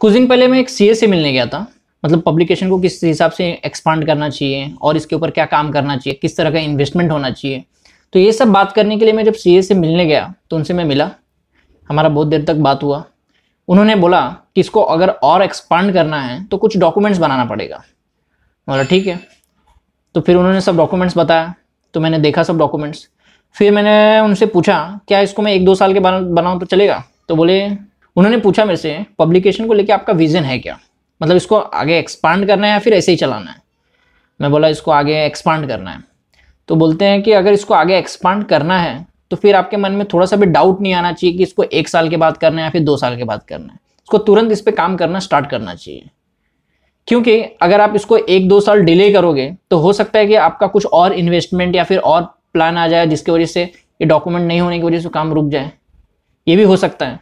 कुछ दिन पहले मैं एक सी से e मिलने गया था मतलब पब्लिकेशन को किस हिसाब से एक्सपांड करना चाहिए और इसके ऊपर क्या काम करना चाहिए किस तरह का इन्वेस्टमेंट होना चाहिए तो ये सब बात करने के लिए मैं जब सी से e मिलने गया तो उनसे मैं मिला हमारा बहुत देर तक बात हुआ उन्होंने बोला कि इसको अगर और एक्सपांड करना है तो कुछ डॉक्यूमेंट्स बनाना पड़ेगा बोला ठीक है तो फिर उन्होंने सब डॉक्यूमेंट्स बताया तो मैंने देखा सब डॉक्यूमेंट्स फिर मैंने उनसे पूछा क्या इसको मैं एक दो साल के बाद बनाऊँ तो चलेगा तो बोले उन्होंने पूछा मेरे से पब्लिकेशन को लेकर आपका विजन है क्या मतलब इसको आगे एक्सपांड करना है या फिर ऐसे ही चलाना है मैं बोला इसको आगे एक्सपांड करना है तो बोलते हैं कि अगर इसको आगे एक्सपांड करना है तो फिर आपके मन में थोड़ा सा भी डाउट नहीं आना चाहिए कि इसको एक साल के बाद करना है या फिर दो साल के बाद करना है इसको तुरंत इस पर काम करना स्टार्ट करना चाहिए क्योंकि अगर आप इसको एक दो साल डिले करोगे तो हो सकता है कि आपका कुछ और इन्वेस्टमेंट या फिर और प्लान आ जाए जिसकी वजह से ये डॉक्यूमेंट नहीं होने की वजह से काम रुक जाए ये भी हो सकता है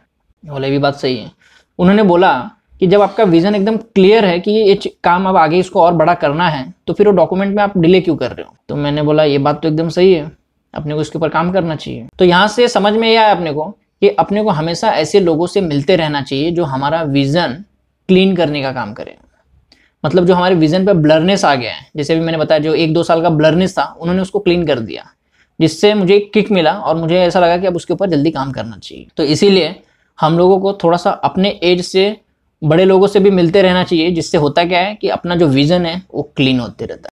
बोले भी बात सही है उन्होंने बोला कि जब आपका विजन एकदम क्लियर है कि ये काम अब आगे इसको और बड़ा करना है तो फिर वो डॉक्यूमेंट में आप डिले क्यों कर रहे हो तो मैंने बोला ये बात तो एकदम सही है अपने को इसके ऊपर काम करना चाहिए तो यहाँ से समझ में ये आया अपने को कि अपने को हमेशा ऐसे लोगों से मिलते रहना चाहिए जो हमारा विज़न क्लीन करने का काम करें मतलब जो हमारे विज़न पर ब्लरनेस आ गया है जैसे भी मैंने बताया जो एक दो साल का ब्लरनेस था उन्होंने उसको क्लीन कर दिया जिससे मुझे एक किक मिला और मुझे ऐसा लगा कि अब उसके ऊपर जल्दी काम करना चाहिए तो इसीलिए हम लोगों को थोड़ा सा अपने एज से बड़े लोगों से भी मिलते रहना चाहिए जिससे होता क्या है कि अपना जो विज़न है वो क्लीन होते रहता है